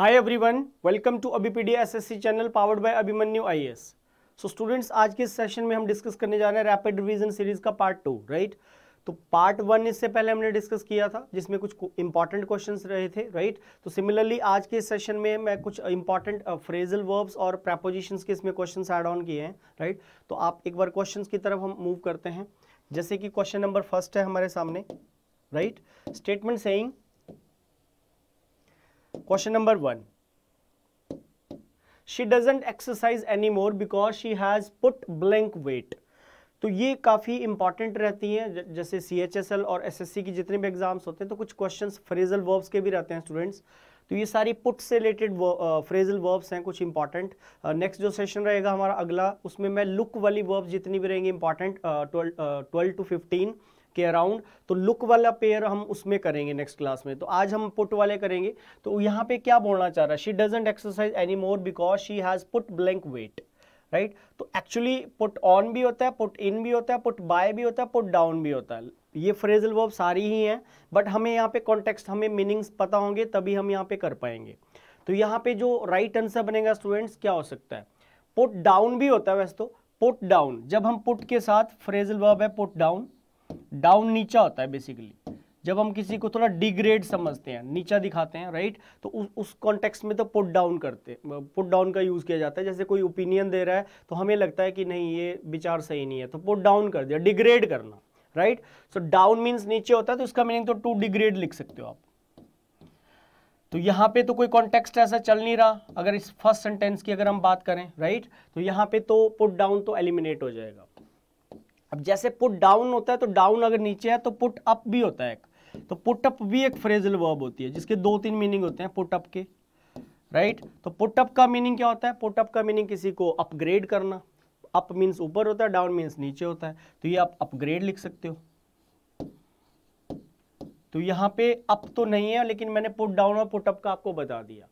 Hi everyone welcome to Abhi SSC channel powered by Abhimanyu IAS so students आज के session में हम डिस्कस करने जा रहे हैं रैपिड रिवीजन सीरीज का पार्ट टू राइट तो पार्ट वन इससे पहले हमने डिस्कस किया था जिसमें कुछ इंपॉर्टेंट क्वेश्चंस रहे थे राइट तो सिमिलरली आज के सेशन में मैं कुछ इंपॉर्टेंट फ्रेजल वर्ब्स और प्रपोजिशंस के इसमें क्वेश्चन एड ऑन किए हैं राइट तो आप एक बार क्वेश्चन की तरफ हम मूव करते हैं जैसे कि क्वेश्चन नंबर फर्स्ट है हमारे सामने right statement saying question number one she doesn't exercise any more because she has put blank weight तो ये काफ़ी इंपॉर्टेंट रहती हैं जैसे सी एच एस एल और एस एस सी की जितने भी एग्जाम्स होते हैं तो कुछ क्वेश्चंस फ्रेजल वर्ब्स के भी रहते हैं स्टूडेंट्स तो ये सारी पुट से रिलेटेड फ्रेजल वर्ब्स हैं कुछ इंपॉर्टेंट नेक्स्ट जो सेशन रहेगा हमारा अगला उसमें मैं लुक वाली वर्ब्स जितनी भी रहेंगी इंपॉर्टेंट ट्वेल्व टू फिफ्टीन के अराउंड तो लुक वाला पेयर हम उसमें करेंगे नेक्स्ट क्लास में तो आज हम पुट वाले करेंगे तो यहाँ पे क्या बोलना चाह रहा है she doesn't exercise any more because she has put blank weight right तो एक्चुअली पुट ऑन भी होता है पुट इन भी होता है पुट बाय भी होता है पुट डाउन भी होता है ये फ्रेजल वर्ब सारी ही हैं बट हमें यहाँ पे कॉन्टेक्स्ट हमें मीनिंग्स पता होंगे तभी हम यहाँ पे कर पाएंगे तो यहाँ पे जो राइट right आंसर बनेगा स्टूडेंट्स क्या हो सकता है पुट डाउन भी होता है वैसे तो पुट डाउन जब हम पुट के साथ फ्रेजल वर्ब है पुट डाउन डाउन नीचा होता है बेसिकली जब हम किसी को थोड़ा डिग्रेड समझते हैं नीचा दिखाते हैं राइट तो उ, उस कॉन्टेक्स्ट में तो पुट डाउन करते पुट डाउन का यूज़ किया जाता है जैसे कोई ओपिनियन दे रहा है तो हमें लगता है कि नहीं ये विचार सही नहीं है तो पुट डाउन कर दिया डिग्रेड करना राइट सो डाउन मीन्स नीचे होता है तो इसका मीनिंग तो टू डिग्रेड लिख सकते हो आप तो यहाँ पे तो कोई कॉन्टेक्स्ट ऐसा चल नहीं रहा अगर इस फर्स्ट सेंटेंस की अगर हम बात करें राइट तो यहाँ पे तो पुट डाउन तो एलिमिनेट हो जाएगा अब जैसे पुट डाउन होता है तो डाउन अगर नीचे है तो पुट अप भी होता है तो पुट अप भी एक फ्रेजल वर्ब होती है जिसके दो तीन मीनिंग होते हैं पुट अप के राइट तो पुट अप का मीनिंग क्या होता है पुट अप का मीनिंग किसी को अपग्रेड करना अप मीन्स ऊपर होता है डाउन मीन्स नीचे होता है तो ये आप अपग्रेड लिख सकते हो तो यहां पे अप तो नहीं है लेकिन मैंने पुट डाउन और पुट अप का आपको बता दिया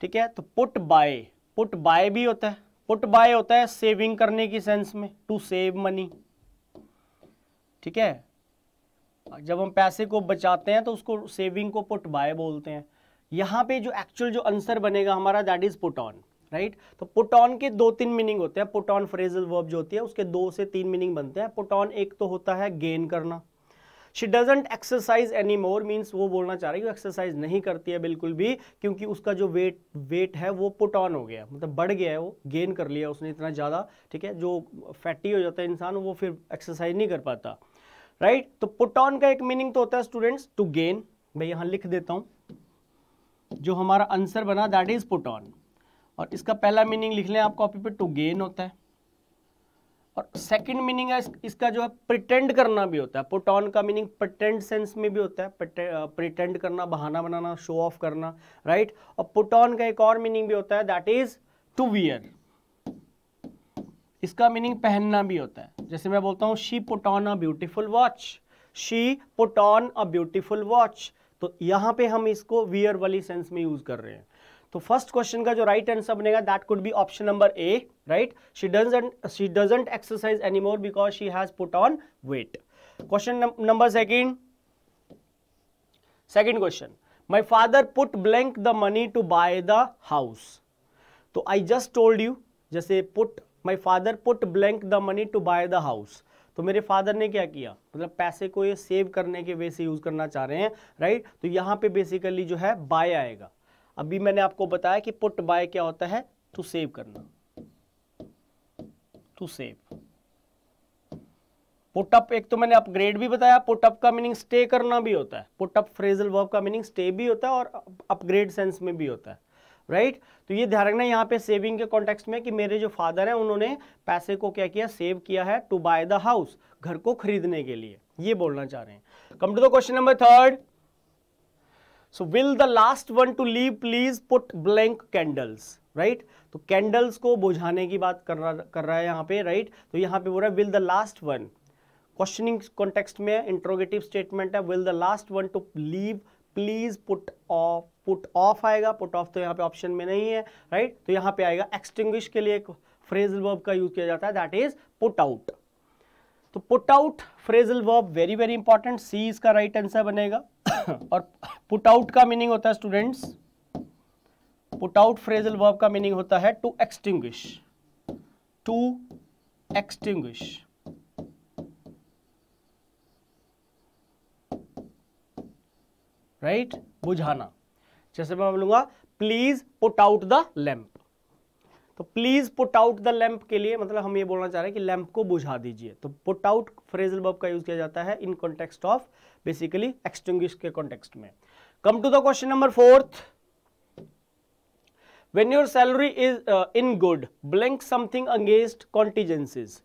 ठीक है तो पुट बाय पुट बाय भी होता है पुट बाय होता है सेविंग करने की सेंस में टू सेव मनी ठीक है जब हम पैसे को बचाते हैं तो उसको सेविंग को पुट बाय बोलते हैं यहाँ पे जो एक्चुअल जो आंसर बनेगा हमारा that is put on right तो पुट ऑन के दो तीन मीनिंग होते हैं पुट ऑन फ्रेजल वर्ब जो होती है उसके दो से तीन मीनिंग बनते हैं पुट ऑन एक तो होता है गेन करना she doesn't exercise any more means वो बोलना चाह रही है कि एक्सरसाइज नहीं करती है बिल्कुल भी क्योंकि उसका जो वेट वेट है वो पुट ऑन हो गया मतलब बढ़ गया है वो गेन कर लिया उसने इतना ज़्यादा ठीक है जो फैटी हो जाता है इंसान वो फिर एक्सरसाइज नहीं कर पाता राइट तो पुट ऑन का एक मीनिंग तो होता है स्टूडेंट्स टू गेन मैं यहां लिख देता हूं जो हमारा आंसर बना दैट इज पुट ऑन और इसका पहला मीनिंग लिख लें आप कॉपी पे टू गेन होता है और सेकंड मीनिंग है इसका जो है प्रिटेंड करना भी होता है पुट ऑन का मीनिंग प्रटेंड सेंस में भी होता है प्रिटेंड करना बहाना बनाना शो ऑफ करना राइट और पुट ऑन का एक और मीनिंग भी होता है दैट इज टू वियर इसका मीनिंग पहनना भी होता है जैसे मैं बोलता हूँ she put on a beautiful watch she put on a beautiful watch तो यहाँ पे हम इसको वियर वाली सेंस में यूज कर रहे हैं तो फर्स्ट क्वेश्चन का जो राइट आंसर बनेगा that could be option number A right she doesn't she doesn't exercise any more because she has put on weight question number second second question my father put blank the money to buy the house तो I just told you जैसे put my father put blank the money to buy the house तो मेरे father ने क्या किया मतलब पैसे को ये सेव करने के वे से यूज़ करना चाह रहे हैं राइट तो यहाँ पे बेसिकली जो है बाय आएगा अभी मैंने आपको बताया कि पुट बाय क्या होता है टू सेव करना टू सेव पुटअप एक तो मैंने अपग्रेड भी बताया पुटअप का मीनिंग स्टे करना भी होता है पुटअप फ्रेजल वर्ब का मीनिंग स्टे भी होता है और अपग्रेड सेंस में भी होता है राइट तो ये ध्यान रखना यहाँ पे सेविंग के कॉन्टेक्स्ट में कि मेरे जो फादर हैं उन्होंने पैसे को क्या किया सेव किया है टू बाय द हाउस घर को खरीदने के लिए ये बोलना चाह रहे हैं come to the question number third so will the last one to leave please put blank candles right तो कैंडल्स को बुझाने की बात कर रहा कर रहा है यहाँ पे राइट right? तो यहाँ पे बोल रहा है will the last one questioning context में इंट्रोगेटिव स्टेटमेंट है will the last one to leave please put off put off आएगा पुट ऑफ तो यहाँ पे ऑप्शन में नहीं है राइट तो यहाँ पे आएगा एक्सटिंग्विश के लिए एक फ्रेजल वर्ब का यूज किया जाता है दैट इज पुट आउट तो put out phrasal verb very very important C इसका राइट आंसर बनेगा और पुट आउट का मीनिंग होता है students put out phrasal verb का मीनिंग होता है to extinguish to extinguish right बुझाना जैसे मैं बोलूंगा please put out the lamp तो please put out the lamp के लिए मतलब हम ये बोलना चाह रहे हैं कि लैंप को बुझा दीजिए तो पुट आउट फ्रेजल बब का यूज किया जाता है in context of basically extinguish के कॉन्टेक्स्ट में come to the question number fourth when your salary is in good blank something against contingencies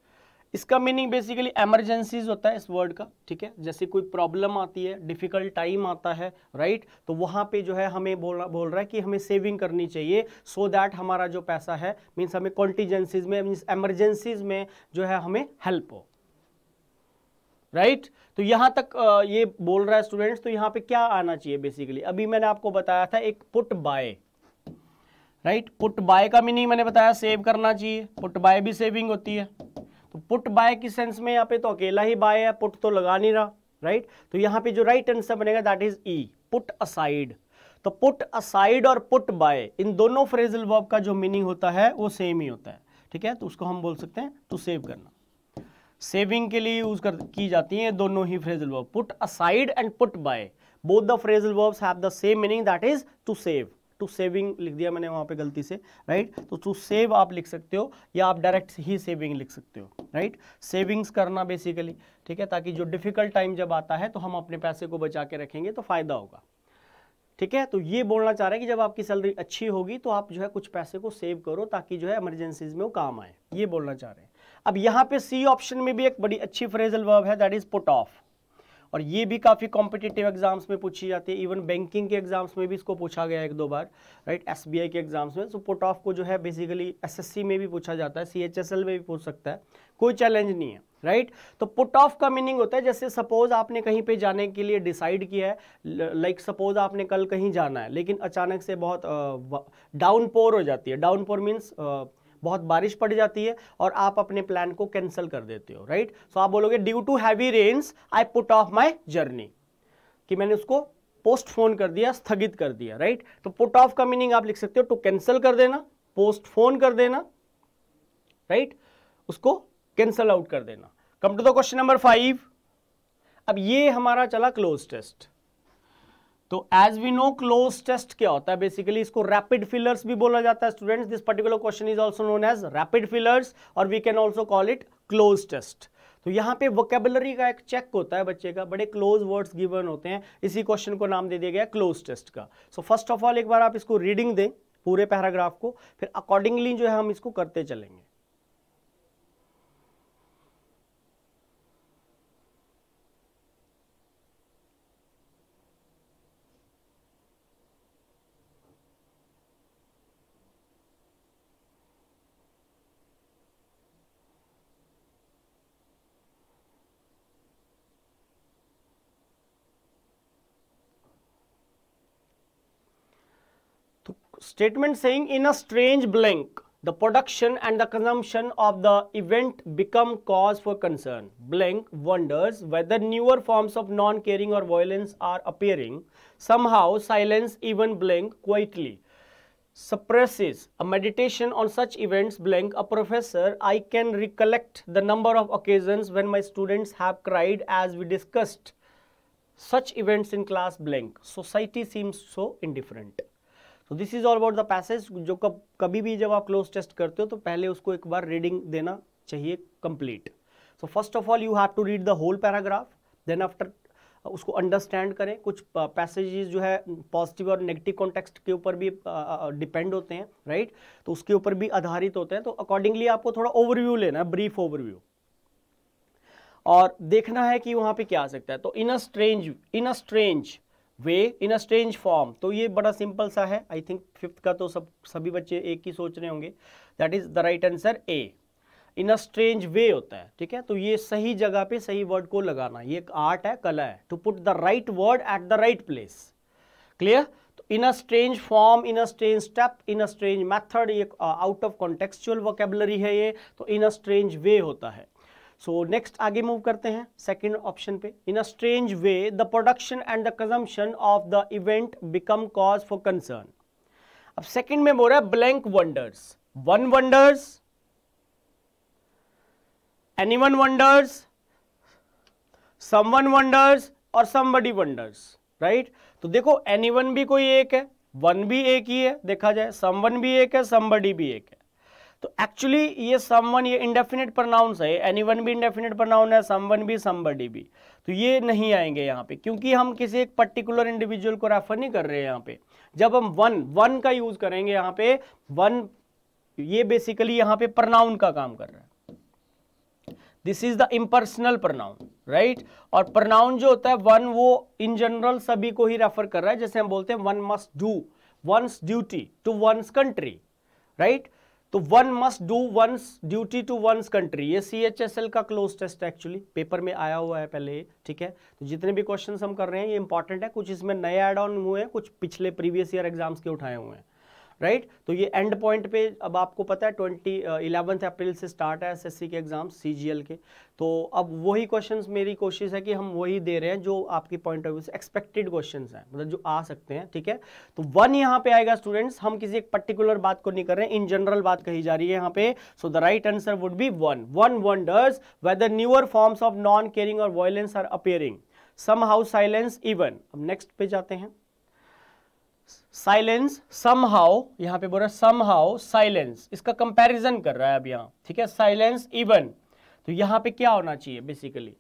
इसका मीनिंग बेसिकली एमरजेंसीज होता है इस वर्ड का ठीक है जैसे कोई प्रॉब्लम आती है डिफिकल्ट टाइम आता है राइट right? तो वहां पे जो है हमें बोल बोल रहा है कि हमें सेविंग करनी चाहिए सो so दैट हमारा जो पैसा है मीन्स हमें कॉन्टीजेंसीज में मीन्स एमरजेंसीज में जो है हमें हेल्प हो राइट right? तो यहां तक ये बोल रहा है स्टूडेंट्स तो यहाँ पे क्या आना चाहिए बेसिकली अभी मैंने आपको बताया था एक put by right put by का मीनिंग मैंने बताया सेव करना चाहिए पुट बाय भी सेविंग होती है तो पुट बाय की सेंस में यहाँ पे तो अकेला ही बाय है पुट तो लगा नहीं रहा राइट तो यहाँ पे जो राइट आंसर बनेगा that is E put aside तो पुट असाइड और पुट बाय इन दोनों फ्रेजल वर्ब का जो मीनिंग होता है वो सेम ही होता है ठीक है तो उसको हम बोल सकते हैं टू सेव करना सेविंग के लिए यूज कर की जाती है दोनों ही phrasal verb put aside and put by both the phrasal verbs have the same meaning that is to save to saving लिख दिया मैंने वहाँ पे गलती से राइट तो टू सेव आप लिख सकते हो या आप डायरेक्ट ही सेविंग लिख सकते हो राइट सेविंग्स करना बेसिकली ठीक है ताकि जो डिफिकल्ट टाइम जब आता है तो हम अपने पैसे को बचा के रखेंगे तो फ़ायदा होगा ठीक है तो ये बोलना चाह रहे हैं कि जब आपकी सैलरी अच्छी होगी तो आप जो है कुछ पैसे को सेव करो ताकि जो है इमरजेंसीज में वो काम आए ये बोलना चाह रहे हैं अब यहाँ पे सी ऑप्शन में भी एक बड़ी अच्छी फ्रेजल वर्ब है दैट इज पुट ऑफ और ये भी काफ़ी कॉम्पिटेटिव एग्जाम्स में पूछी जाती है इवन बैंकिंग के एग्जाम्स में भी इसको पूछा गया एक दो बार राइट एस के एग्जाम्स में सो पुट ऑफ को जो है बेसिकली एस में भी पूछा जाता है सी में भी पूछ सकता है कोई चैलेंज नहीं है राइट right? तो पुट ऑफ का मीनिंग होता है जैसे सपोज आपने कहीं पे जाने के लिए डिसाइड किया है लाइक like सपोज आपने कल कहीं जाना है लेकिन अचानक से बहुत डाउन uh, पोर हो जाती है डाउन पोर मीन्स uh, बहुत बारिश पड़ जाती है और आप अपने प्लान को कैंसिल कर देते हो राइट सो आप बोलोगे due to heavy rains I put off my journey कि मैंने उसको पोस्टफोन कर दिया स्थगित कर दिया राइट तो पुट ऑफ का मीनिंग आप लिख सकते हो टू कैंसिल कर देना पोस्टफोन कर देना राइट उसको कैंसल आउट कर देना come to the question number five अब ये हमारा चला क्लोज टेस्ट तो as we know cloze test क्या होता है बेसिकली इसको रैपिड फिलर्स भी बोला जाता है students this particular question is also known as rapid fillers और we can also call it cloze test तो यहाँ पे वोकेबलरी का एक चेक होता है बच्चे का बड़े क्लोज वर्ड्स गिवन होते हैं इसी क्वेश्चन को नाम दे दिया गया क्लोज टेस्ट का सो फर्स्ट ऑफ ऑल एक बार आप इसको रीडिंग दें पूरे पैराग्राफ को फिर अकॉर्डिंगली जो है हम इसको करते चलेंगे Statement saying in a strange blank, the production and the consumption of the event become cause for concern. Blank wonders whether newer forms of non-caring or violence are appearing. Somehow silence even blank quietly suppresses a meditation on such events blank a professor i can recollect the number of occasions when my students have cried as we discussed such events in class blank society seems so indifferent तो this is all about the passage जो कब कभी भी जब आप cloze test करते हो तो पहले उसको एक बार रीडिंग देना चाहिए complete so first of all you have to read the whole paragraph then after उसको अंडरस्टैंड करें कुछ पैसेजेस जो है पॉजिटिव और नेगेटिव कॉन्टेक्स्ट के ऊपर भी डिपेंड होते हैं राइट तो उसके ऊपर भी आधारित होते हैं तो अकॉर्डिंगली आपको थोड़ा ओवरव्यू लेना है ब्रीफ ओवरव्यू और देखना है कि वहां पे क्या आ सकता है तो in a strange in a strange way in a strange form तो ये बड़ा सिंपल सा है आई थिंक फिफ्थ का तो सब सभी बच्चे एक ही सोच रहे होंगे that is the right answer A in a strange way होता है ठीक है तो ये सही जगह पे सही वर्ड को लगाना ये एक आर्ट है कला है to put the right word at the right place clear तो in a strange form in a strange step in a strange method ये आउट ऑफ कॉन्टेक्चुअल वोकेबलरी है ये तो इन अ स्ट्रेंज वे होता है सो नेक्स्ट आगे move करते हैं सेकेंड ऑप्शन पे in a strange way the production and the consumption of the event become cause for concern अब सेकेंड में बोल रहा है blank wonders one wonders any one wonders someone wonders और समबडी वंडर्स राइट तो देखो any one भी कोई एक है वन भी एक ही है देखा जाए समवन भी एक है समबडी भी एक है तो एक्चुअली ये समवन ये इंडेफिनेट प्रनाउंस है एनी वन भी इंडेफिनेट प्रनाउन है समवन भी समबडी भी तो ये नहीं आएंगे यहाँ पे क्योंकि हम किसी एक पर्टिकुलर इंडिविजुअल को रेफर नहीं कर रहे हैं यहाँ पे जब हम वन वन का यूज करेंगे यहाँ पे वन ये बेसिकली यहाँ पे प्रनाउन का काम कर रहा है this is the impersonal pronoun right और प्रनाउन जो होता है वन वो इन जनरल सभी को ही रेफर कर रहा है जैसे हम बोलते हैं one must do one's duty to one's country right तो one must do one duty to one country ये सी एच एस एल का क्लोज टेस्ट एक्चुअली पेपर में आया हुआ है पहले ठीक है तो जितने भी क्वेश्चन हम कर रहे हैं ये इंपॉर्टेंट है कुछ इसमें नए एड ऑन हुए हैं कुछ पिछले प्रीवियस ईयर एग्जाम्स के उठाए हुए हैं राइट right? तो ये एंड पॉइंट पे अब आपको पता है ट्वेंटी इलेवंथ अप्रैल से स्टार्ट है एसएससी के एग्ज़ाम सीजीएल के तो अब वही क्वेश्चंस मेरी कोशिश है कि हम वही दे रहे हैं जो आपकी पॉइंट ऑफ व्यू से एक्सपेक्टेड क्वेश्चन हैं मतलब जो आ सकते हैं ठीक है तो वन यहाँ पे आएगा स्टूडेंट्स हम किसी एक पर्टिकुलर बात को नहीं कर रहे हैं इन जनरल बात कही जा रही है यहाँ पे so the right answer would be one wonders whether newer forms of non caring और violence are appearing somehow silence even अब नेक्स्ट पे जाते हैं साइलेंस सम हाउ यहां पर बोल रहा है सम हाउ साइलेंस इसका कंपेरिजन कर रहा है अब यहां ठीक है साइलेंस इवन तो यहां पे क्या होना चाहिए बेसिकली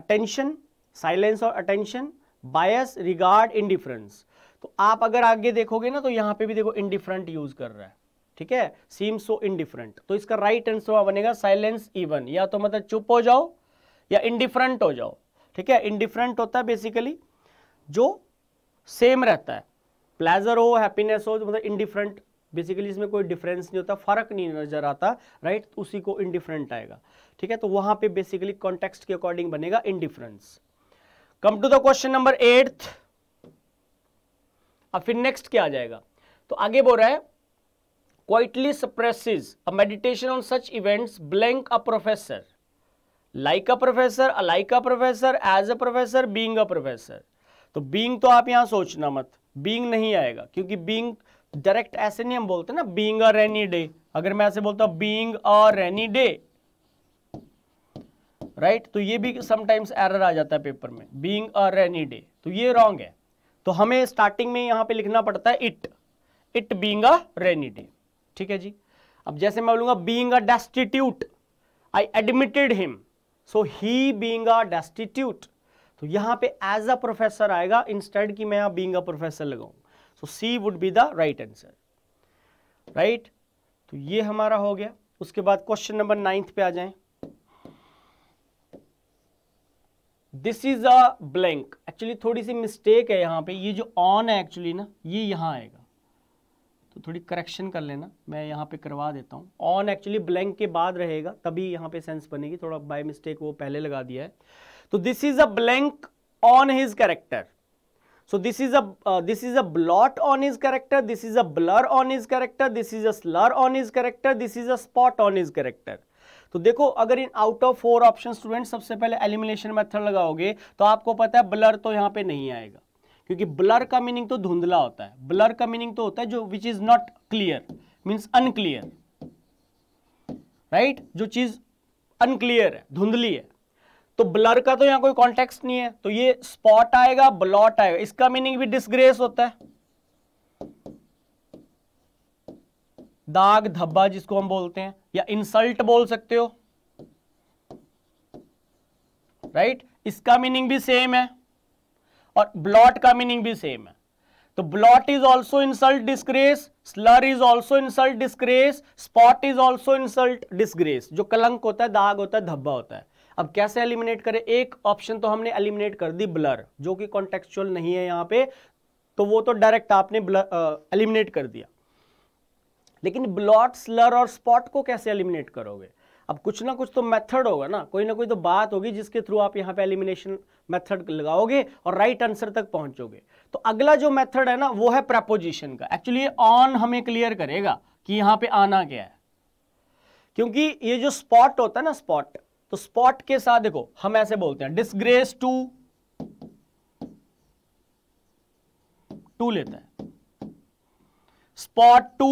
अटेंशन साइलेंस और अटेंशन बायस रिगार्ड इनडिफरेंस तो आप अगर आगे देखोगे ना तो यहां पे भी देखो इंडिफरेंट यूज कर रहा है ठीक है सीम सो इनडिफरेंट तो इसका राइट आंसर बनेगा साइलेंस इवन या तो मतलब चुप हो जाओ या इंडिफरेंट हो जाओ ठीक है इनडिफरेंट होता है बेसिकली जो सेम रहता है प्लेजर हो हैप्पीनेस हो मतलब इनडिफरेंट बेसिकली इसमें कोई डिफरेंस नहीं होता फर्क नहीं नजर आता राइट right? उसी को इनडिफरेंट आएगा ठीक है तो वहां पे बेसिकली कॉन्टेक्स्ट के अकॉर्डिंग बनेगा indifference come to the question number eight अब फिर नेक्स्ट क्या आ जाएगा तो आगे बोल रहा है quietly suppresses a meditation on such events blank a professor like a professor a like a professor as a professor being a professor तो बींग तो आप यहां सोचना मत बींग नहीं आएगा क्योंकि बींग डायरेक्ट ऐसे नहीं हम बोलते ना बींग अ रेनी डे अगर मैं ऐसे बोलता being a rainy day right तो ये भी समटाइम्स एरर आ जाता है पेपर में बींग अ रेनी डे तो ये रॉन्ग है तो हमें स्टार्टिंग में यहां पे लिखना पड़ता है it it being a rainy day ठीक है जी अब जैसे मैं बोलूंगा being a destitute I admitted him so he being a destitute तो यहां पे एज अ प्रोफेसर आएगा इंस्टेड की मैं बींग अ प्रोफेसर लगाऊ so C would be the right answer right तो ये हमारा हो गया उसके बाद क्वेश्चन नंबर नाइन्थ पे आ जाए this is a blank actually थोड़ी सी मिस्टेक है यहां पे ये जो ऑन है एक्चुअली ना ये यहां आएगा तो थोड़ी करेक्शन कर लेना मैं यहाँ पे करवा देता हूँ ऑन एक्चुअली ब्लैंक के बाद रहेगा तभी यहाँ पे सेंस बनेगी थोड़ा बाय मिस्टेक वो पहले लगा दिया है तो this is a blank on his character so this is a this is a blot on his character this is a blur on his character this is a slur on his character this is a spot on his character तो देखो अगर इन out of four option student सबसे पहले elimination method लगाओगे तो आपको पता है ब्लर तो यहां पे नहीं आएगा क्योंकि ब्लर का मीनिंग तो धुंधला होता है ब्लर का मीनिंग तो होता है जो which is not clear means unclear right जो चीज अनक्लियर है धुंधली है तो ब्लर का तो यहां कोई कॉन्टेक्स्ट नहीं है तो ये स्पॉट आएगा ब्लॉट आएगा इसका मीनिंग भी डिस्ग्रेस होता है दाग धब्बा जिसको हम बोलते हैं या इंसल्ट बोल सकते हो राइट right? इसका मीनिंग भी सेम है और ब्लॉट का मीनिंग भी सेम है तो blot is also insult disgrace slur is also insult disgrace spot is also insult disgrace जो कलंक होता है दाग होता है धब्बा होता है अब कैसे एलिमिनेट करें एक ऑप्शन तो हमने एलिमिनेट कर दी ब्लर जो कि कॉन्टेक्चुअल नहीं है यहां पे तो वो तो डायरेक्ट आपने एलिमिनेट कर दिया लेकिन ब्लॉट स्लर और स्पॉट को कैसे एलिमिनेट करोगे अब कुछ ना कुछ तो मेथड होगा ना कोई ना कोई तो बात होगी जिसके थ्रू आप यहाँ पे एलिमिनेशन मेथड लगाओगे और राइट right आंसर तक पहुंचोगे तो अगला जो मेथड है ना वो है प्रपोजिशन का एक्चुअली ऑन हमें क्लियर करेगा कि यहां पे आना क्या है क्योंकि ये जो स्पॉट होता है ना स्पॉट तो स्पॉट के साथ देखो हम ऐसे बोलते हैं डिसग्रेस टू टू लेते हैं स्पॉट टू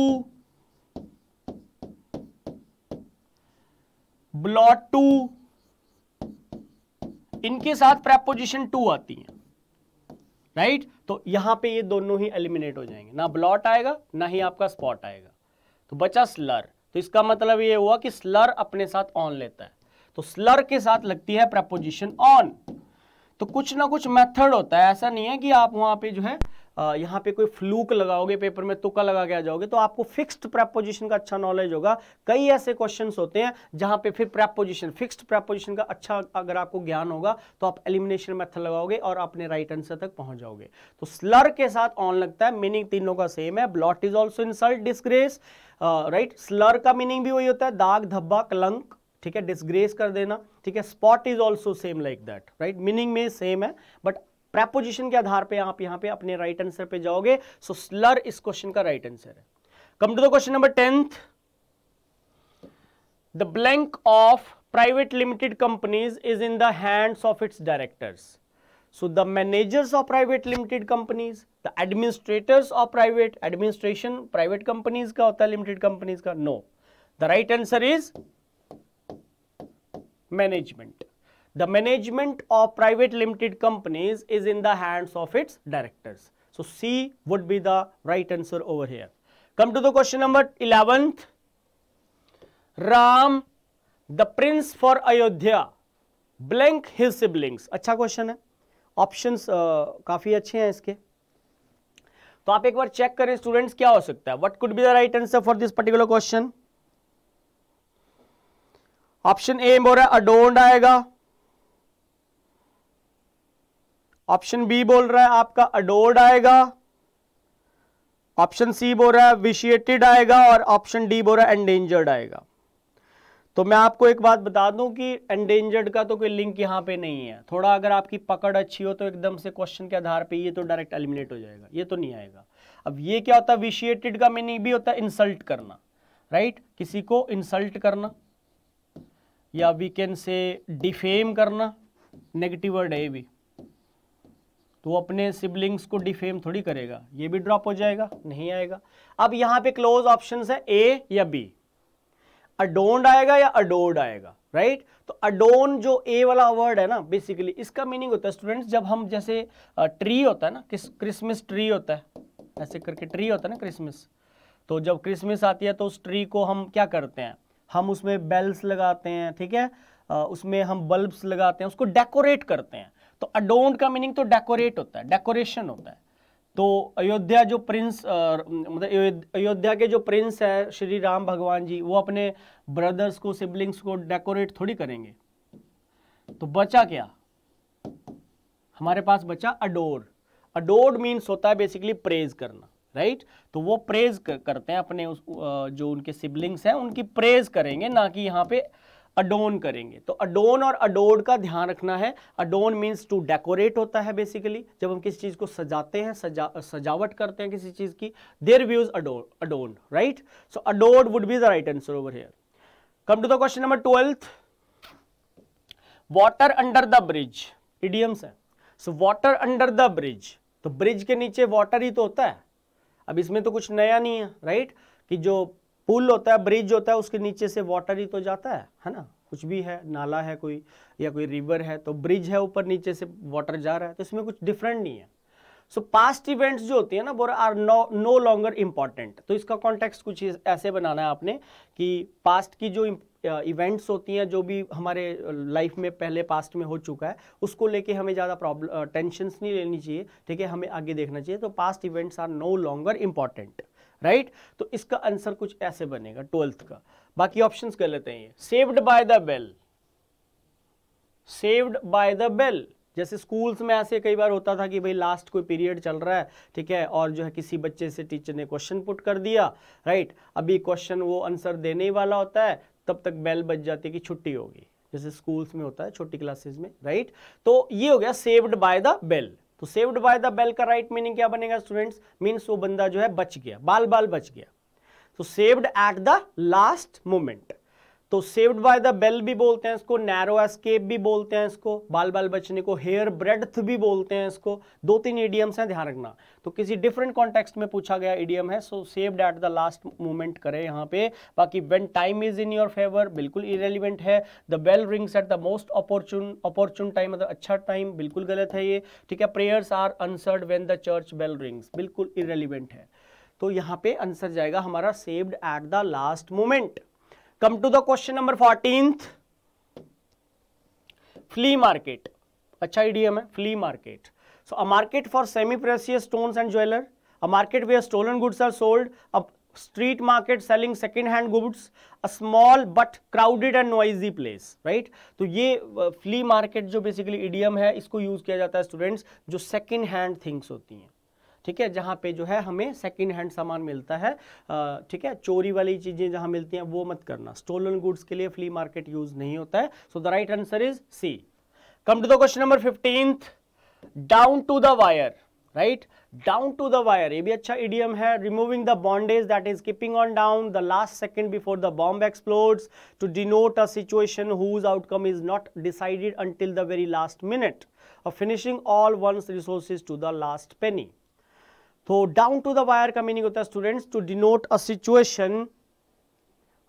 ब्लॉट टू इनके साथ प्रेपोजिशन टू आती है राइट right? तो यहां पे ये दोनों ही एलिमिनेट हो जाएंगे ना ब्लॉट आएगा ना ही आपका स्पॉट आएगा तो बचा स्लर तो इसका मतलब ये हुआ कि स्लर अपने साथ ऑन लेता है तो स्लर के साथ लगती है प्रपोजिशन ऑन तो कुछ ना कुछ मेथड होता है ऐसा नहीं है कि आप वहां पे जो है यहां पे कोई फ्लूक लगाओगे पेपर में तुका लगा के आ जाओगे तो आपको फिक्स्ड प्रेपोजिशन का अच्छा नॉलेज होगा कई ऐसे क्वेश्चन होते हैं जहां पे फिर प्रेपोजिशन फिक्स्ड प्रेपोजिशन का अच्छा अगर आपको ज्ञान होगा तो आप एलिमिनेशन मेथड लगाओगे और अपने राइट आंसर तक पहुंच जाओगे तो स्लर के साथ ऑन लगता है मीनिंग तीनों का सेम है blot is also insult disgrace right slur का मीनिंग भी वही होता है दाग धब्बा कलंक ठीक है डिसग्रेस कर देना ठीक है spot is also same like that right meaning में सेम है बट प्रेपोजिशन के आधार पे आप यहां पे अपने राइट right आंसर पे जाओगे सो so, स्लर इस क्वेश्चन का राइट आंसर है come to the question number tenth the blank of private limited companies is in the of its directors so the managers of private limited companies the administrators of private administration private companies का होता है limited companies का no the right answer is management the management of private limited companies is in the of its directors so C would be the right answer over here come to the question number eleventh Ram the prince for Ayodhya blank his siblings अच्छा question है options uh, काफी अच्छे हैं इसके तो आप एक बार check करें स्टूडेंट्स क्या हो सकता है what could be the right answer for this particular question option A बोल रहा है अडोन्ड आएगा ऑप्शन बी बोल रहा है आपका अडोर्ड आएगा ऑप्शन सी बोल रहा है विशिएटेड आएगा और ऑप्शन डी बोल रहा है एंडेंजर्ड आएगा तो मैं आपको एक बात बता दूं कि एंडेंजर्ड का तो कोई लिंक यहां पे नहीं है थोड़ा अगर आपकी पकड़ अच्छी हो तो एकदम से क्वेश्चन के आधार पे ये तो डायरेक्ट एलिमिनेट हो जाएगा ये तो नहीं आएगा अब ये क्या होता है विशिएटेड का मीनिंग भी होता है इंसल्ट करना राइट किसी को इंसल्ट करना या वी कैन से डिफेम करना नेगेटिव वर्ड है ये भी तो अपने सिबलिंग्स को डिफेम थोड़ी करेगा ये भी ड्रॉप हो जाएगा नहीं आएगा अब यहाँ पे क्लोज ऑप्शन है ए या बी अडोन्ड आएगा या अडोर्ड आएगा राइट तो अडोन जो ए वाला वर्ड है ना बेसिकली इसका मीनिंग होता है स्टूडेंट्स जब हम जैसे ट्री होता है ना किस क्रिसमस ट्री होता है ऐसे करके ट्री होता है ना क्रिसमस तो जब क्रिसमस आती है तो उस ट्री को हम क्या करते हैं हम उसमें बेल्स लगाते हैं ठीक है उसमें हम बल्ब्स लगाते हैं उसको डेकोरेट करते हैं तो अडोन्ट का मीनिंग तो डेकोरेट होता है डेकोरेशन होता है तो अयोध्या जो प्रिंस मतलब अयोध्या के जो प्रिंस है श्री राम भगवान जी वो अपने ब्रदर्स को सिबलिंग्स को डेकोरेट थोड़ी करेंगे तो बचा क्या हमारे पास बचा अडोर अडोर मीन्स होता है बेसिकली प्रेज करना राइट तो वो प्रेज करते हैं अपने उस जो उनके सिबलिंग्स हैं उनकी प्रेज करेंगे ना कि यहाँ पे अडोन करेंगे तो अडोन और अडोड का ध्यान रखना है अडोन मीन्स टू डेकोरेट होता है बेसिकली जब हम किसी चीज़ को सजाते हैं सजा सजावट करते हैं किसी चीज़ की their views adorn adorn right so अडोड would be the right answer over here come to the question number twelfth water under the bridge idioms है so water under the bridge तो ब्रिज के नीचे वाटर ही तो होता है अब इसमें तो कुछ नया नहीं है राइट कि जो पुल होता है ब्रिज होता है उसके नीचे से वाटर ही तो जाता है है ना कुछ भी है नाला है कोई या कोई रिवर है तो ब्रिज है ऊपर नीचे से वाटर जा रहा है तो इसमें कुछ डिफरेंट नहीं है सो पास्ट इवेंट्स जो होती है ना बोरा are no no longer important तो इसका कॉन्टेक्स्ट कुछ ऐसे बनाना है आपने कि पास्ट की जो इवेंट्स होती हैं जो भी हमारे लाइफ में पहले पास्ट में हो चुका है उसको लेके हमें ज़्यादा प्रॉब्लम टेंशन नहीं लेनी चाहिए ठीक है हमें आगे देखना चाहिए तो past events are no longer important right तो इसका आंसर कुछ ऐसे बनेगा ट्वेल्थ का बाकी ऑप्शन कर लेते हैं ये saved by the bell saved by the bell जैसे स्कूल्स में ऐसे कई बार होता था कि भाई लास्ट कोई पीरियड चल रहा है ठीक है और जो है किसी बच्चे से टीचर ने क्वेश्चन पुट कर दिया राइट अभी क्वेश्चन वो आंसर देने ही वाला होता है तब तक बेल बज जाती है कि छुट्टी होगी जैसे स्कूल्स में होता है छोटी क्लासेस में राइट तो ये हो गया सेव्ड बाय द बेल तो सेव्ड बाय द बेल का राइट मीनिंग क्या बनेगा स्टूडेंट्स मीन्स वो बंदा जो है बच गया बाल बाल बच गया तो saved at the last moment तो सेव्ड बाय द बेल भी बोलते हैं इसको नैरो एस्केप भी बोलते हैं इसको बाल बाल बचने को हेयर ब्रेड्थ भी बोलते हैं इसको दो तीन ईडियम्स हैं ध्यान रखना तो किसी डिफरेंट कॉन्टेक्स्ट में पूछा गया ईडियम है so saved at the last moment करें यहाँ पे बाकी when time is in your favour बिल्कुल इरेलीवेंट है the bell rings at the most opportune opportune time मतलब अच्छा टाइम बिल्कुल गलत है ये ठीक है prayers are answered when the church bell rings बिल्कुल इरेलीवेंट है तो यहाँ पे आंसर जाएगा हमारा saved at the last moment come to the question number fourteen flea market अच्छा आइडिया है flea market so a market for semi precious stone and jeweller a market where stolen goods are sold a street market selling second hand goods a small but crowded and noisy place right तो ये flea uh, market जो basically idiom है इसको use किया जाता है students जो second hand things होती हैं ठीक है जहाँ पे जो है हमें सेकेंड हैंड सामान मिलता है ठीक है चोरी वाली चीज़ें जहाँ मिलती हैं वो मत करना स्टोलन गुड्स के लिए फ्ली मार्केट यूज़ नहीं होता है so the right answer is C come to the question number fifteenth down to the wire right down to the wire ये भी अच्छा इडियम है removing the bondage that is keeping on down the last second before the bomb explodes to denote a situation whose outcome is not decided until the very last minute और finishing all one's resources to the last penny तो down to the wire का meaning होता है students to denote a situation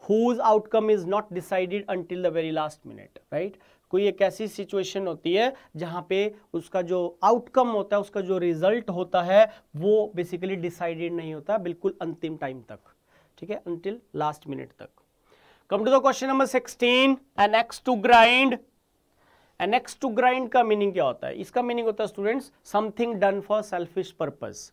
whose outcome is not decided until the very last minute right कोई एक ऐसी situation होती है जहां पे उसका जो आउटकम होता है उसका जो रिजल्ट होता है वो बेसिकली डिसाइडेड नहीं होता बिल्कुल अंतिम टाइम तक ठीक है अंटिल लास्ट मिनट तक come to the question number sixteen an axe to grind an axe to grind का मीनिंग क्या होता है इसका मीनिंग होता है students something done for selfish purpose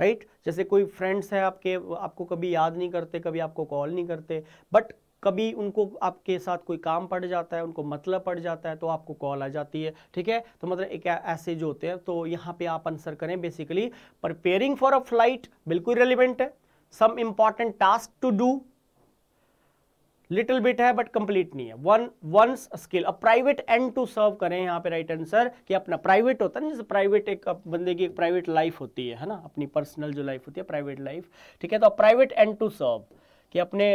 right जैसे कोई फ्रेंड्स हैं आपके आपको कभी याद नहीं करते कभी आपको कॉल नहीं करते बट कभी उनको आपके साथ कोई काम पड़ जाता है उनको मतलब पड़ जाता है तो आपको कॉल आ जाती है ठीक है तो मतलब एक ऐसे जो होते हैं तो यहाँ पे आप आंसर करें basically preparing for a flight बिल्कुल रेलिवेंट है some important task to do little bit है बट कंप्लीट नहीं है वन वंस स्किल अब प्राइवेट एंड टू सर्व करें यहाँ पे राइट आंसर कि अपना प्राइवेट होता है ना जैसे प्राइवेट एक बंदे की एक प्राइवेट लाइफ होती है है ना अपनी पर्सनल जो लाइफ होती है प्राइवेट लाइफ ठीक है तो प्राइवेट एंड टू सर्व कि अपने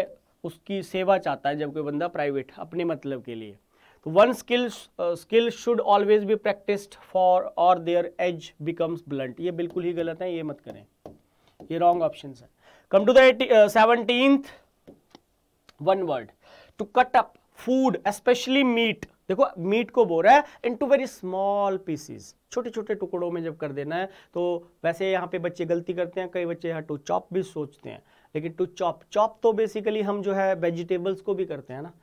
उसकी सेवा चाहता है जब कोई बंदा प्राइवेट अपने मतलब के लिए तो one skill skill should always be practised for और देयर एज बिकम्स ब्लंट ये बिल्कुल ही गलत है ये मत करें ये रॉन्ग ऑप्शन है come to the seventeenth one word to cut up food specially meat देखो मीट को बोल रहा है इनटू वेरी स्मॉल पीसीज छोटे छोटे टुकड़ों में जब कर देना है तो वैसे यहाँ पे बच्चे गलती करते हैं कई बच्चे यहाँ टू चॉप भी सोचते हैं लेकिन टू चॉप चॉप तो बेसिकली हम जो है वेजिटेबल्स को भी करते हैं ना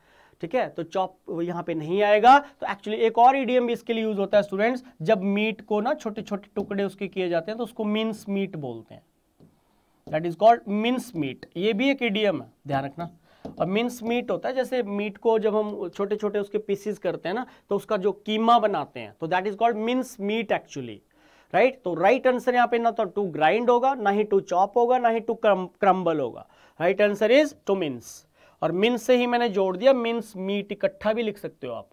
ठीक है तो चॉप यहाँ पे नहीं आएगा तो एक्चुअली एक और ईडीएम भी इसके लिए यूज होता है स्टूडेंट्स जब मीट को ना छोटे छोटे टुकड़े उसके किए जाते हैं तो उसको मिन्स मीट बोलते हैं that is called mince meat ये भी एक ईडीएम है ध्यान रखना और मिन्स मीट होता है जैसे मीट को जब हम छोटे छोटे उसके पीसीज करते हैं ना तो उसका जो कीमा बनाते हैं तो that is called mince meat actually right तो राइट आंसर यहाँ पे ना तो टू ग्राइंड होगा ना ही टू चॉप होगा ना ही टू क्रम्बल होगा right answer is to mince और मिन्स से ही मैंने जोड़ दिया मिन्स मीट इकट्ठा भी लिख सकते हो आप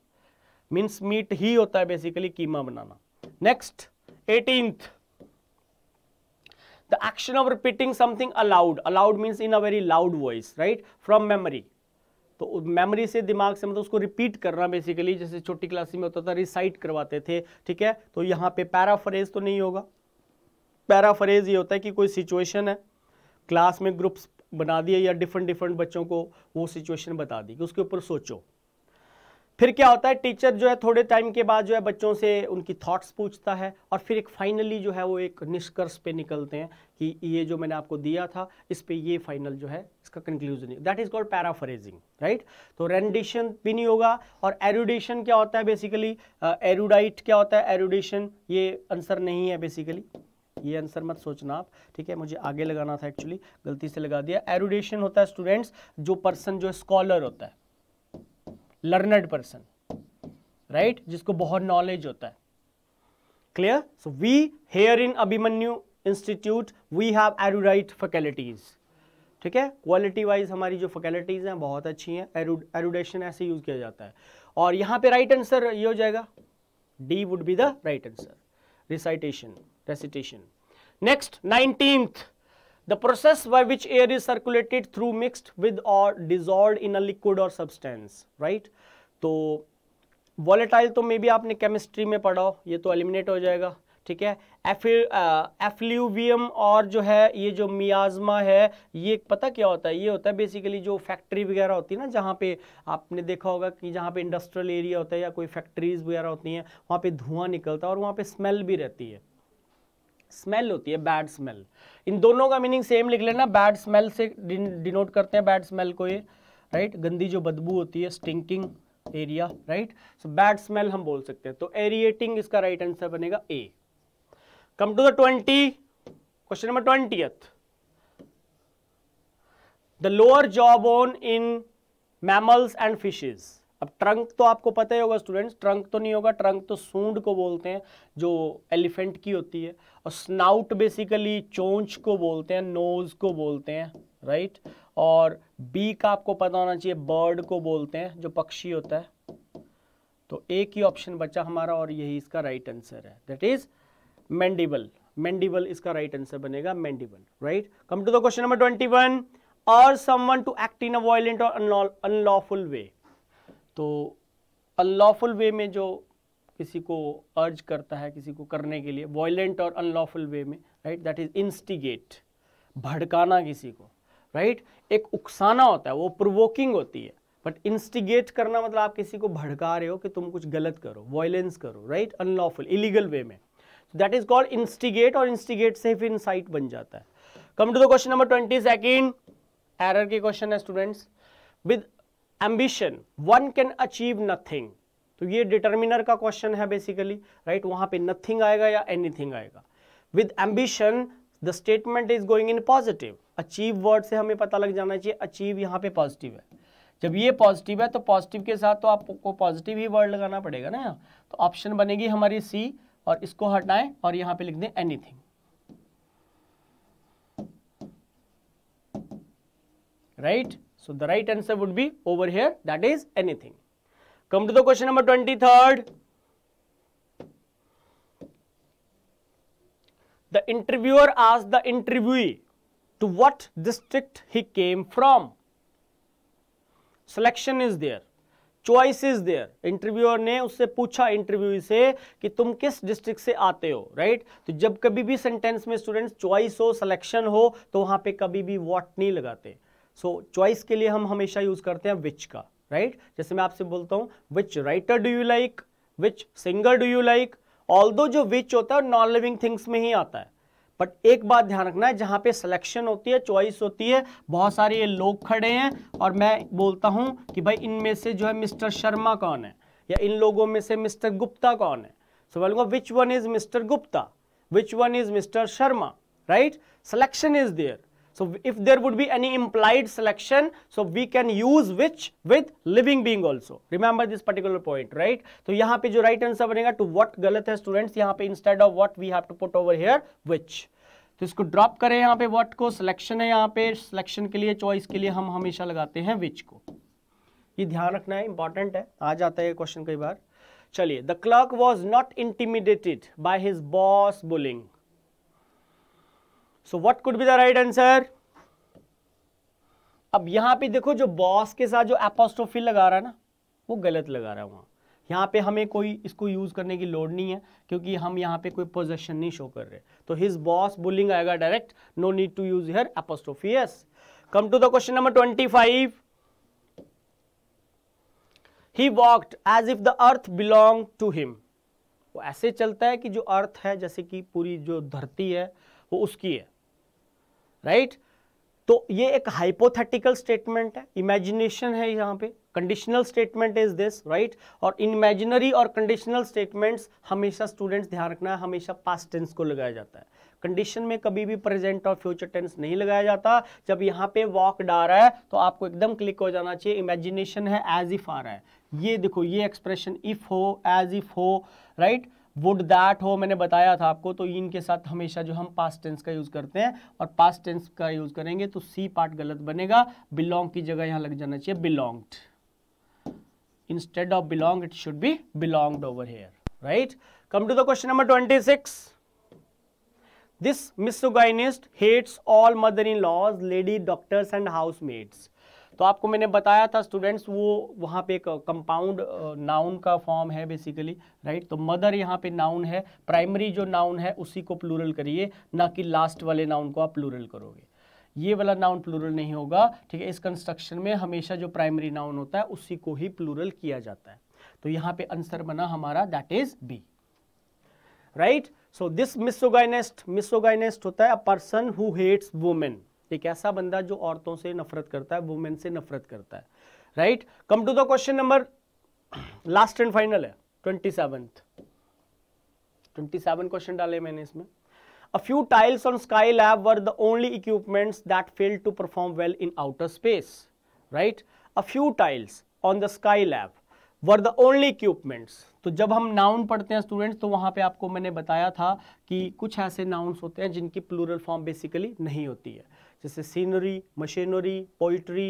मिन्स मीट ही होता है बेसिकली कीमा बनाना next eighteenth the action of repeating something aloud aloud means in a very loud voice right from memory तो मेमोरी से दिमाग से मतलब उसको रिपीट करना बेसिकली जैसे छोटी क्लास में होता था रिसाइट करवाते थे ठीक है तो यहाँ पे पैराफ्रेज तो नहीं होगा पैराफ्रेज ये होता है कि कोई सिचुएशन है क्लास में ग्रुप्स बना दिए या डिफरेंट डिफरेंट बच्चों को वो सिचुएशन बता दी कि उसके ऊपर सोचो फिर क्या होता है टीचर जो है थोड़े टाइम के बाद जो है बच्चों से उनकी थॉट्स पूछता है और फिर एक फाइनली जो है वो एक निष्कर्ष पे निकलते हैं कि ये जो मैंने आपको दिया था इस पे ये फाइनल जो है इसका conclusion that is called paraphrasing right तो रेंडिशन भी नहीं होगा और एरुडेशन क्या होता है बेसिकली एरुडाइट uh, क्या होता है एरुडेशन ये आंसर नहीं है बेसिकली ये आंसर मत सोचना आप ठीक है मुझे आगे लगाना था एक्चुअली गलती से लगा दिया एरुडेशन होता है स्टूडेंट्स जो पर्सन जो स्कॉलर होता है लर्नड पर्सन राइट जिसको बहुत नॉलेज होता है clear so we here in Abhimanyu institute we have erudite faculties ठीक है क्वालिटी वाइज हमारी जो फैकल्टीज हैं बहुत अच्छी हैं एरुडेशन ऐसे यूज किया जाता है और यहाँ पे राइट आंसर ये हो जाएगा D would be the right answer recitation recitation next nineteenth the process by which air is circulated through mixed with or dissolved in a liquid or substance right तो वॉलेटाइल तो may be आपने chemistry में पढ़ाओ ये तो eliminate हो जाएगा ठीक है एफ्ल्यूवियम uh, और जो है ये जो मियाजमा है ये पता क्या होता है ये होता है बेसिकली जो फैक्ट्री वगैरह होती है ना जहाँ पे आपने देखा होगा कि जहाँ पे इंडस्ट्रियल एरिया होता है या कोई फैक्ट्रीज वगैरह होती हैं वहाँ पे धुआं निकलता है और वहाँ पे स्मेल भी रहती है स्मेल होती है बैड स्मेल इन दोनों का मीनिंग सेम लिख लेना बैड स्मेल से डिनोट करते हैं बैड स्मेल को ये राइट गंदी जो बदबू होती है stinking area right so bad smell हम बोल सकते हैं तो एरिएटिंग इसका राइट right आंसर बनेगा A come to the twenty question number twenty the lower jaw bone in mammals and fishes अब ट्रंक तो आपको पता ही होगा स्टूडेंट्स ट्रंक तो नहीं होगा ट्रंक तो सूंड को बोलते हैं जो एलिफेंट की होती है और स्नाउट बेसिकली चोंच को बोलते हैं नोज को बोलते हैं राइट और बी का आपको पता होना चाहिए बर्ड को बोलते हैं जो पक्षी होता है तो एक ही ऑप्शन बचा हमारा और यही इसका राइट आंसर है दैट इज मैंडिबल मैंडिबल इसका राइट आंसर बनेगा mandible right come to the question number twenty one और someone to act in a violent और अनलॉफुल वे तो अनलॉफुल वे में जो किसी को अर्ज करता है किसी को करने के लिए वॉयलेंट और अनलॉफुल वे में राइट दैट इज इंस्टिगेट भड़काना किसी को राइट right? एक उकसाना होता है वो प्रोवोकिंग होती है बट इंस्टिगेट करना मतलब आप किसी को भड़का रहे हो कि तुम कुछ गलत करो वॉयलेंस करो राइट अनलॉफुल इलीगल वे में दैट इज कॉल्ड इंस्टिगेट और इंस्टिगेट से फिर इंसाइट बन जाता है come to the question number twenty second error के क्वेश्चन है students with ambition one can achieve nothing तो ये डिटर्मिनर का क्वेश्चन है बेसिकली राइट right? वहां पे नथिंग आएगा या एनीथिंग आएगा with ambition the statement is going in positive achieve word से हमें पता लग जाना चाहिए अचीव यहाँ पे पॉजिटिव है जब ये पॉजिटिव है तो पॉजिटिव के साथ तो आपको पॉजिटिव ही वर्ड लगाना पड़ेगा ना यहाँ तो ऑप्शन बनेगी हमारी सी और इसको हटाएं और यहाँ पे लिख दें anything right so the right answer would be over here that is anything come to the question number 23rd the interviewer asked the interviewee to what district he came from selection is there choice is there interviewer ने उससे पूछा interview से कि तुम किस district से आते हो राइट right? तो जब कभी भी सेंटेंस में स्टूडेंट्स चॉइस हो सिलेक्शन हो तो वहां पे कभी भी व्हाट नहीं लगाते सो चॉइस के लिए हम हमेशा यूज करते हैं विच का राइट right? जैसे मैं आपसे बोलता हूँ which writer do you like which singer do you like all जो विच होता है नॉन लिविंग थिंग्स में ही आता है बट एक बात ध्यान रखना है जहां पे सिलेक्शन होती है चॉइस होती है बहुत सारे ये लोग खड़े हैं और मैं बोलता हूं कि भाई इनमें से जो है मिस्टर शर्मा कौन है या इन लोगों में से मिस्टर गुप्ता कौन है सो बोलूँगा which one is mister Gupta which one is mister Sharma right selection is there So if there would be any implied selection, so we can use which with living being also. Remember this particular point, right? So yahan pe jo right answer banega to what galat hai students yahan pe instead of what we have to put over here which. तो इसको drop करें यहाँ पे what को selection है यहाँ पे selection के लिए choice के लिए हम हमेशा लगाते हैं which को. ये ध्यान रखना है इंपॉर्टेंट है आ जाता है क्वेश्चन कई बार चलिए the clerk was not intimidated by his boss bullying so what could be the right answer अब यहां पे देखो जो बॉस के साथ जो एपोस्ट्रोफी लगा रहा है ना वो गलत लगा रहा है वहां यहां पे हमें कोई इसको यूज़ करने की लोड नहीं है क्योंकि हम यहां पे कोई पोजेशन नहीं शो कर रहे तो हिज बॉस बुलिंग आएगा direct no need to use here yes come to the question number twenty five he walked as if the earth belong to him वो ऐसे चलता है कि जो अर्थ है जैसे कि पूरी जो धरती है वो उसकी है राइट तो ये एक हाइपोथेटिकल स्टेटमेंट है इमेजिनेशन है यहाँ पे conditional statement is this right और इन इमेजिनरी और कंडीशनल स्टेटमेंट्स हमेशा स्टूडेंट्स ध्यान रखना है हमेशा पास्ट टेंस को लगाया जाता है कंडीशन में कभी भी प्रेजेंट और फ्यूचर टेंस नहीं लगाया जाता जब यहाँ पे वॉक डा रहा है तो आपको एकदम क्लिक हो जाना चाहिए इमेजिनेशन है एज इफ आ रहा है ये देखो ये एक्सप्रेशन इफ हो एज इफ हो राइट right? वुड दैट हो मैंने बताया था आपको तो इनके साथ हमेशा जो हम पास्ट टेंस का यूज़ करते हैं और पास्ट टेंस का यूज़ करेंगे तो सी पार्ट गलत बनेगा बिलोंग की जगह यहां लग जाना चाहिए belonged instead of belong it should be belong over here right come to the question number twenty six this misogynist all mother in laws lady doctors and housemates housemaids. तो आपको मैंने बताया था स्टूडेंट्स वो वहाँ पे एक कंपाउंड नाउन का फॉर्म है बेसिकली राइट तो मदर यहाँ पे नाउन है प्राइमरी जो नाउन है उसी को प्लूरल करिए ना कि लास्ट वाले नाउन को आप प्लूरल करोगे ये वाला नाउन प्लूरल नहीं होगा ठीक है इस कंस्ट्रक्शन में हमेशा जो प्राइमरी नाउन होता है उसी को ही प्लूरल किया जाता है तो यहाँ पे आंसर बना हमारा that is B right so this misogynist misogynist होता है a person who hates women एक ऐसा बंदा जो औरतों से नफरत करता है वुमेन से नफरत करता है right come to the question number last and final है twenty seventh twenty seven question डाले मैंने इसमें A few tiles on Sky Lab were the only equipments that failed to perform well in outer space, right? A few tiles on the Sky Lab were the only equipments. तो जब हम noun पढ़ते हैं students तो वहां पे आपको मैंने बताया था कि कुछ ऐसे नाउन्स होते हैं जिनकी प्लूरल फॉर्म बेसिकली नहीं होती है जैसे scenery machinery poetry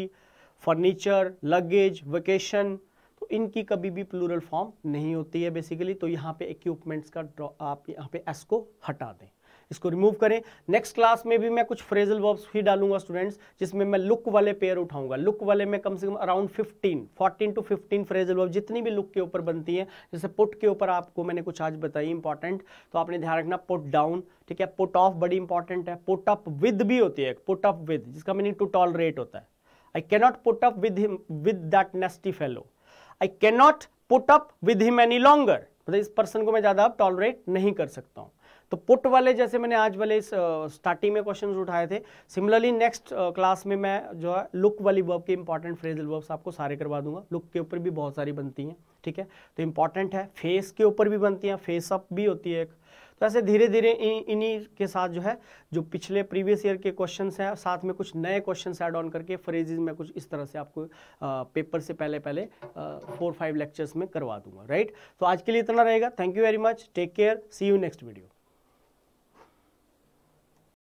furniture luggage vacation तो इनकी कभी भी प्लूरल फॉर्म नहीं होती है बेसिकली तो यहाँ पे इक्विपमेंट्स का आप यहाँ पे एस को हटा दें इसको रिमूव करें नेक्स्ट क्लास में भी मैं कुछ फ्रेजल वर्ब्स ही डालूंगा स्टूडेंट्स जिसमें मैं लुक वाले पेयर उठाऊंगा लुक वाले में कम से कम अराउंड 15 14 टू 15 फ्रेजल वर्ब जितनी भी लुक के ऊपर बनती है जैसे पुट के ऊपर आपको मैंने कुछ आज बताई इंपॉर्टेंट तो आपने ध्यान रखना पुट डाउन ठीक है पुट ऑफ बड़ी इंपॉर्टेंट है पुट अप विद भी होती है पुट अप विद जिसका मीनिंग टू टॉलरेट होता है I cannot put up with him with that nasty fellow I cannot put up with him any longer मतलब इस पर्सन को मैं ज़्यादा टॉलरेट नहीं कर सकता हूं तो पुट वाले जैसे मैंने आज वाले इस स्टार्टिंग में क्वेश्चंस उठाए थे सिमिलरली नेक्स्ट क्लास में मैं जो है लुक वाली वर्ब के इंपॉर्टेंट फ्रेजल वर्ब्स आपको सारे करवा दूंगा लुक के ऊपर भी बहुत सारी बनती हैं ठीक है तो इंपॉर्टेंट है फेस के ऊपर भी बनती हैं फेस अप भी होती है एक तो ऐसे धीरे धीरे इन्हीं के साथ जो है जो पिछले प्रीवियस ईयर के क्वेश्चंस हैं साथ में कुछ नए क्वेश्चंस ऐड ऑन करके फ्रेजेज में कुछ इस तरह से आपको आ, पेपर से पहले पहले फोर फाइव लेक्चर्स में करवा दूंगा राइट तो आज के लिए इतना रहेगा thank you very much take care see you next video